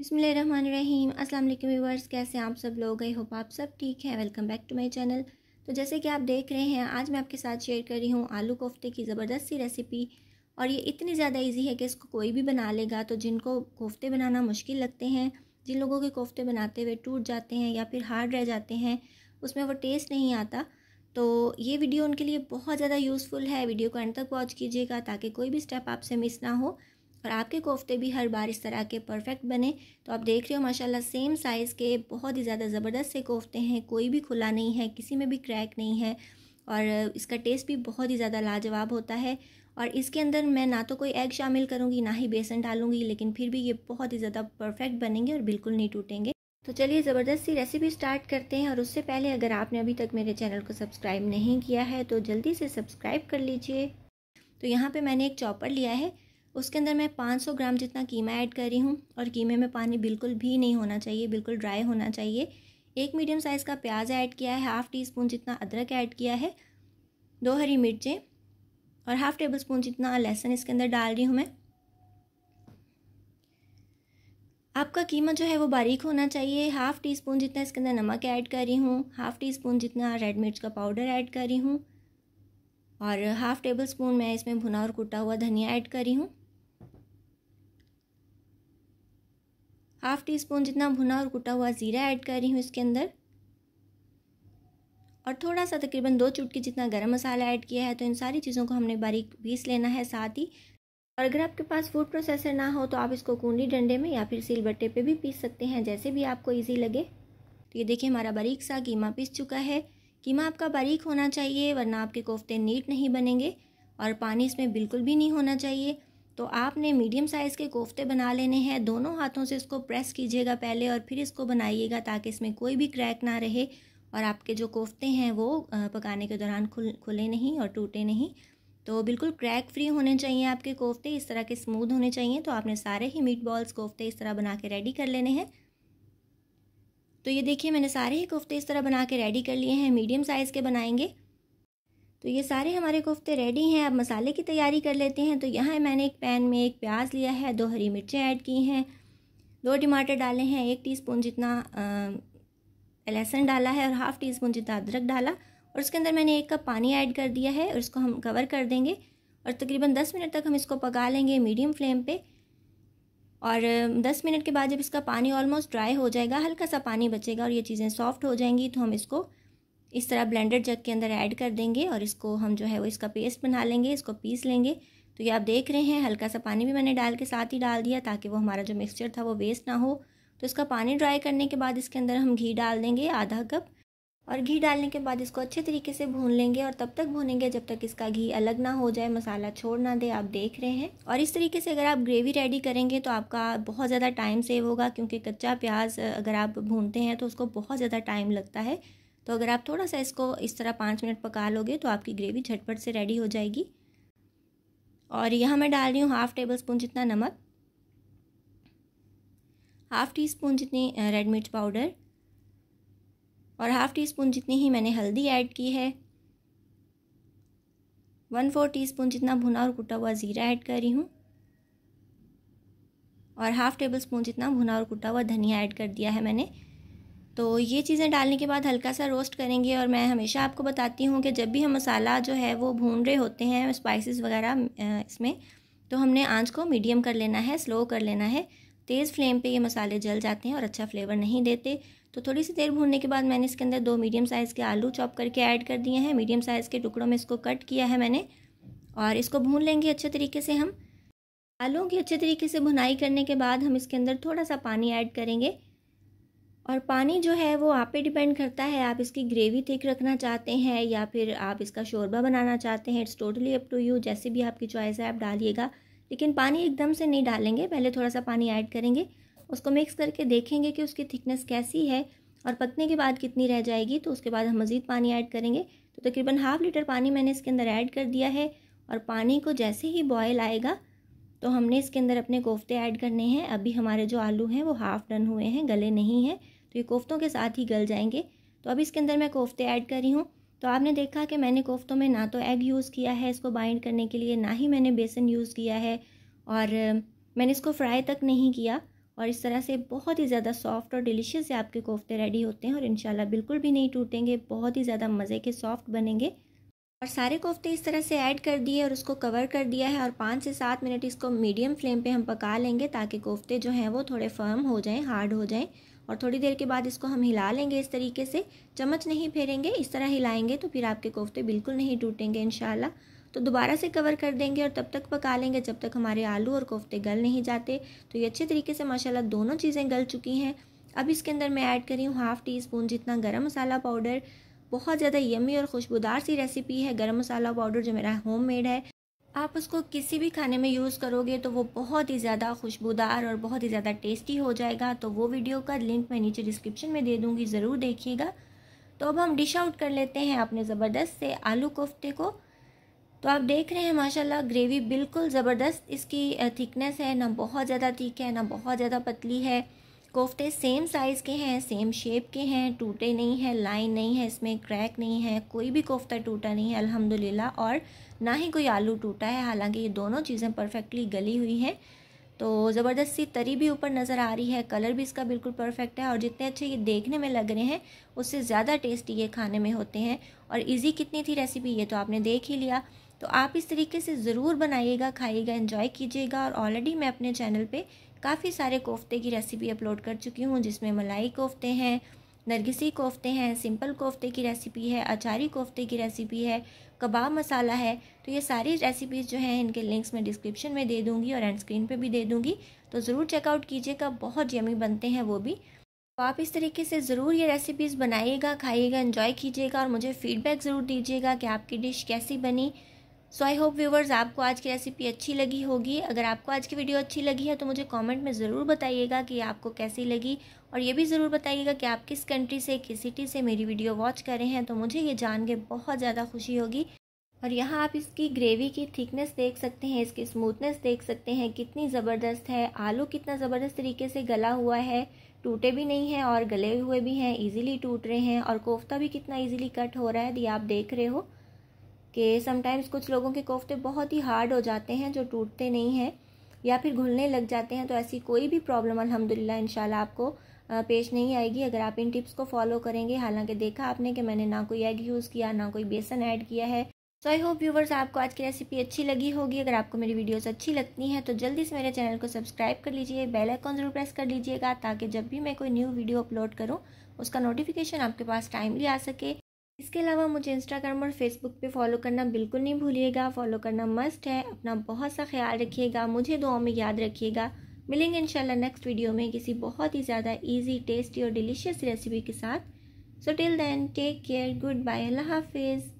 बसमीम अस्सलाम वालेकुम व्यूवर्स कैसे आप सब लोग आई होप आप सब ठीक हैं welcome back to my channel तो जैसे कि आप देख रहे हैं आज मैं आपके साथ शेयर कर रही हूँ आलू कोफ्ते की ज़बरदस्त सी रेसिपी और ये इतनी ज़्यादा इजी है कि इसको कोई भी बना लेगा तो जिनको कोफ्ते बनाना मुश्किल लगते हैं जिन लोगों के कोफ्ते बनाते हुए टूट जाते हैं या फिर हार्ड रह जाते हैं उसमें वो टेस्ट नहीं आता तो ये वीडियो उनके लिए बहुत ज़्यादा यूज़फुल है वीडियो को एंड तक वॉच कीजिएगा ताकि कोई भी स्टेप आपसे मिस ना हो और आपके कोफ्ते भी हर बार इस तरह के परफेक्ट बने तो आप देख रहे हो माशाल्लाह सेम साइज़ के बहुत ही ज़्यादा ज़बरदस्त से कोफ्ते हैं कोई भी खुला नहीं है किसी में भी क्रैक नहीं है और इसका टेस्ट भी बहुत ही ज़्यादा लाजवाब होता है और इसके अंदर मैं ना तो कोई एग शामिल करूँगी ना ही बेसन डालूँगी लेकिन फिर भी ये बहुत ही ज़्यादा परफेक्ट बनेंगे और बिल्कुल नहीं टूटेंगे तो चलिए ज़बरदस्त सी रेसिपी स्टार्ट करते हैं और उससे पहले अगर आपने अभी तक मेरे चैनल को सब्सक्राइब नहीं किया है तो जल्दी से सब्सक्राइब कर लीजिए तो यहाँ पे मैंने एक चॉपर लिया है उसके अंदर मैं 500 ग्राम जितना कीमा ऐड कर रही हूँ और कीमे में पानी बिल्कुल भी नहीं होना चाहिए बिल्कुल ड्राई होना चाहिए एक मीडियम साइज़ का प्याज ऐड किया है हाफ़ टी स्पून जितना अदरक ऐड किया है दो हरी मिर्चें और हाफ़ टेबल स्पून जितना लहसुन इसके अंदर डाल रही हूँ मैं आपका कीमा जो है वो बारीक होना चाहिए हाफ़ टी स्पून जितना इसके अंदर नमक ऐड कर रही हूँ हाफ़ टी स्पून जितना रेड मिर्च का पाउडर ऐड कर रही हूँ और हाफ़ टेबल स्पून मैं इसमें भुना और कुटा हुआ धनिया ऐड कर रही हूँ हाफ टी स्पून जितना भुना और कुटा हुआ ज़ीरा ऐड कर रही हूँ इसके अंदर और थोड़ा सा तकरीबन दो चुटकी जितना गरम मसाला ऐड किया है तो इन सारी चीज़ों को हमने बारीक पीस लेना है साथ ही और अगर आपके पास फूड प्रोसेसर ना हो तो आप इसको कूंडी डंडे में या फिर सील बट्टे पर भी पीस सकते हैं जैसे भी आपको ईजी लगे तो ये देखिए हमारा बारीक सा कीमा पीस चुका है कीमा आपका बारीक होना चाहिए वरना आपके कोफ्ते नीट नहीं बनेंगे और पानी इसमें बिल्कुल भी नहीं होना चाहिए तो आपने मीडियम साइज़ के कोफ्ते बना लेने हैं दोनों हाथों से इसको प्रेस कीजिएगा पहले और फिर इसको बनाइएगा ताकि इसमें कोई भी क्रैक ना रहे और आपके जो कोफ्ते हैं वो पकाने के दौरान खुल खुले नहीं और टूटे नहीं तो बिल्कुल क्रैक फ्री होने चाहिए आपके कोफ्ते इस तरह के स्मूथ होने चाहिए तो आपने सारे ही मीट बॉल्स कोफ्ते इस तरह बना के रेडी कर लेने हैं तो ये देखिए मैंने सारे ही कोफ्ते इस तरह बना के रेडी कर लिए हैं मीडियम साइज़ के बनाएंगे तो ये सारे हमारे कोफ्ते रेडी हैं अब मसाले की तैयारी कर लेते हैं तो यहाँ मैंने एक पैन में एक प्याज लिया है दो हरी मिर्चें ऐड की हैं दो टमाटर डाले हैं एक टीस्पून जितना लहसुन डाला है और हाफ़ टी स्पून जितना अदरक डाला और उसके अंदर मैंने एक कप पानी ऐड कर दिया है और इसको हम कवर कर देंगे और तकरीबन दस मिनट तक हम इसको पका लेंगे मीडियम फ्लेम पे और दस मिनट के बाद जब इसका पानी ऑलमोस्ट ड्राई हो जाएगा हल्का सा पानी बचेगा और ये चीज़ें सॉफ्ट हो जाएंगी तो हम इसको इस तरह ब्लेंडर जग के अंदर ऐड कर देंगे और इसको हम जो है वो इसका पेस्ट बना लेंगे इसको पीस लेंगे तो ये आप देख रहे हैं हल्का सा पानी भी मैंने डाल के साथ ही डाल दिया ताकि वो हमारा जो मिक्सचर था वो वेस्ट ना हो तो इसका पानी ड्राई करने के बाद इसके अंदर हम घी डाल देंगे आधा कप और घी डालने के बाद इसको अच्छे तरीके से भून लेंगे और तब तक भूनेंगे जब तक इसका घी अलग ना हो जाए मसाला छोड़ ना दे आप देख रहे हैं और इस तरीके से अगर आप ग्रेवी रेडी करेंगे तो आपका बहुत ज़्यादा टाइम सेव होगा क्योंकि कच्चा प्याज अगर आप भूनते हैं तो उसको बहुत ज़्यादा टाइम लगता है तो अगर आप थोड़ा सा इसको इस तरह पाँच मिनट पका लोगे तो आपकी ग्रेवी झटपट से रेडी हो जाएगी और यहाँ मैं डाल रही हूँ हाफ़ टेबल स्पून जितना नमक हाफ़ टी स्पून जितनी रेड मिर्च पाउडर और हाफ़ टी स्पून जितनी ही मैंने हल्दी ऐड की है वन फोर टी स्पून जितना भुना और कुटा हुआ ज़ीरा ऐड कर रही हूँ और हाफ़ टेबल स्पून जितना भुना और कुटा हुआ धनिया ऐड कर दिया है मैंने तो ये चीज़ें डालने के बाद हल्का सा रोस्ट करेंगे और मैं हमेशा आपको बताती हूँ कि जब भी हम मसाला जो है वो भून रहे होते हैं स्पाइसेस वगैरह इसमें तो हमने आंच को मीडियम कर लेना है स्लो कर लेना है तेज़ फ्लेम पे ये मसाले जल जाते हैं और अच्छा फ्लेवर नहीं देते तो थोड़ी सी देर भूनने के बाद मैंने इसके अंदर दो मीडियम साइज़ के आलू चॉप करके ऐड कर दिए हैं मीडियम साइज़ के टुकड़ों में इसको कट किया है मैंने और इसको भून लेंगे अच्छे तरीके से हम आलू की अच्छे तरीके से भुनाई करने के बाद हम इसके अंदर थोड़ा सा पानी ऐड करेंगे और पानी जो है वो आप पे डिपेंड करता है आप इसकी ग्रेवी थिक रखना चाहते हैं या फिर आप इसका शोरबा बनाना चाहते हैं it's totally up to you जैसे भी आपकी चॉइस है आप डालिएगा लेकिन पानी एकदम से नहीं डालेंगे पहले थोड़ा सा पानी ऐड करेंगे उसको मिक्स करके देखेंगे कि उसकी थिकनेस कैसी है और पकने के बाद कितनी रह जाएगी तो उसके बाद हम मज़ीद पानी ऐड करेंगे तो तकरीबन हाफ़ लीटर पानी मैंने इसके अंदर ऐड कर दिया है और पानी को जैसे ही बॉयल आएगा तो हमने इसके अंदर अपने कोफ्ते ऐड करने हैं अभी हमारे जो आलू हैं वो हाफ़ डन हुए हैं गले नहीं हैं तो ये कोफ्तों के साथ ही गल जाएंगे तो अब इसके अंदर मैं कोफ्ते ऐड कर रही हूँ तो आपने देखा कि मैंने कोफ्तों में ना तो एग यूज़ किया है इसको बाइंड करने के लिए ना ही मैंने बेसन यूज़ किया है और मैंने इसको फ्राई तक नहीं किया और इस तरह से बहुत ही ज़्यादा सॉफ्ट और डिलीशियस आपके कोफ्ते रेडी होते हैं और इन बिल्कुल भी नहीं टूटेंगे बहुत ही ज़्यादा मज़े के सॉफ्ट बनेंगे और सारे कोफ्ते इस तरह से ऐड कर दिए और उसको कवर कर दिया है और पाँच से सात मिनट इसको मीडियम फ्लेम पे हम पका लेंगे ताकि कोफ्ते जो हैं वो थोड़े फर्म हो जाएं हार्ड हो जाएं और थोड़ी देर के बाद इसको हम हिला लेंगे इस तरीके से चम्मच नहीं फेरेंगे इस तरह हिलाएंगे तो फिर आपके कोफ्ते बिल्कुल नहीं टूटेंगे इन तो दोबारा से कवर कर देंगे और तब तक पका लेंगे जब तक हमारे आलू और कोफ्ते गल नहीं जाते तो ये अच्छे तरीके से माशाला दोनों चीज़ें गल चुकी हैं अब इसके अंदर मैं ऐड करी हूँ हाफ़ टी स्पून जितना गर्म मसाला पाउडर बहुत ज़्यादा यमी और खुशबूदार सी रेसिपी है गर्म मसाला पाउडर जो मेरा होम मेड है आप उसको किसी भी खाने में यूज़ करोगे तो वो बहुत ही ज़्यादा खुशबूदार और बहुत ही ज़्यादा टेस्टी हो जाएगा तो वो वीडियो का लिंक मैं नीचे डिस्क्रिप्शन में दे दूँगी ज़रूर देखिएगा तो अब हम डिश आउट कर लेते हैं अपने ज़बरदस्त से आलू कोफ्ते को तो आप देख रहे हैं माशाल्लाह ग्रेवी बिल्कुल ज़बरदस्त इसकी थिकनेस है ना बहुत ज़्यादा थिक है ना बहुत ज़्यादा पतली है कोफ्ते सेम साइज़ के हैं सेम शेप के हैं टूटे नहीं हैं लाइन नहीं है इसमें क्रैक नहीं है कोई भी कोफ्ता टूटा नहीं है अल्हम्दुलिल्लाह और ना ही कोई आलू टूटा है हालांकि ये दोनों चीज़ें परफेक्टली गली हुई हैं तो ज़बरदस्त सी तरी भी ऊपर नज़र आ रही है कलर भी इसका बिल्कुल परफेक्ट है और जितने अच्छे ये देखने में लग रहे हैं उससे ज़्यादा टेस्टी ये खाने में होते हैं और ईज़ी कितनी थी रेसिपी ये तो आपने देख ही लिया तो आप इस तरीके से ज़रूर बनाइएगा खाइएगा इन्जॉय कीजिएगा और ऑलरेडी मैं अपने चैनल पर काफ़ी सारे कोफ्ते की रेसिपी अपलोड कर चुकी हूँ जिसमें मलाई कोफ्ते हैं नरगिसी कोफ्ते हैं सिंपल कोफ्ते की रेसिपी है अचारी कोफ्ते की रेसिपी है कबाब मसाला है तो ये सारी रेसिपीज़ जो हैं इनके लिंक्स मैं डिस्क्रिप्शन में दे दूँगी और एंड स्क्रीन पर भी दे दूँगी तो ज़रूर चेकआउट कीजिएगा बहुत यमी बनते हैं वो भी तो आप इस तरीके से ज़रूर ये रेसिपीज़ बनाइएगा खाइएगा इन्जॉय कीजिएगा और मुझे फीडबैक ज़रूर दीजिएगा कि आपकी डिश कैसी बनी सो आई होप व्यूवर्स आपको आज की रेसिपी अच्छी लगी होगी अगर आपको आज की वीडियो अच्छी लगी है तो मुझे कमेंट में ज़रूर बताइएगा कि आपको कैसी लगी और ये भी ज़रूर बताइएगा कि आप किस कंट्री से किस सिटी से मेरी वीडियो वॉच कर रहे हैं तो मुझे ये जान के बहुत ज़्यादा खुशी होगी और यहाँ आप इसकी ग्रेवी की थिकनेस देख सकते हैं इसकी स्मूथनेस देख सकते हैं कितनी ज़बरदस्त है आलू कितना ज़बरदस्त तरीके से गला हुआ है टूटे भी नहीं हैं और गले हुए भी हैं इजीली टूट रहे हैं और कोफ्ता भी कितना इजीली कट हो रहा है ये आप देख रहे हो कि समटाइम्स कुछ लोगों के कोफ्ते बहुत ही हार्ड हो जाते हैं जो टूटते नहीं हैं या फिर घुलने लग जाते हैं तो ऐसी कोई भी प्रॉब्लम अलहमदिल्ला इन आपको पेश नहीं आएगी अगर आप इन टिप्स को फॉलो करेंगे हालांकि देखा आपने कि मैंने ना कोई एग यूज़ किया ना कोई बेसन ऐड किया है सो आई होप व्यूवर्स आपको आज की रेसिपी अच्छी लगी होगी अगर आपको मेरी वीडियोस अच्छी लगती हैं तो जल्दी से मेरे चैनल को सब्सक्राइब कर लीजिए बेल आइकॉन जरूर प्रेस कर लीजिएगा ताकि जब भी मैं कोई न्यू वीडियो अपलोड करूँ उसका नोटिफिकेशन आपके पास टाइमली आ सके इसके अलावा मुझे इंस्टाग्राम और फेसबुक पे फॉलो करना बिल्कुल नहीं भूलिएगा फॉलो करना मस्ट है अपना बहुत सा ख्याल रखिएगा मुझे दुआओं में याद रखिएगा मिलेंगे इंशाल्लाह नेक्स्ट वीडियो में किसी बहुत ही ज़्यादा इजी टेस्टी और डिलीशियस रेसिपी के साथ so till then take care good bye अल्लाह हाफिज़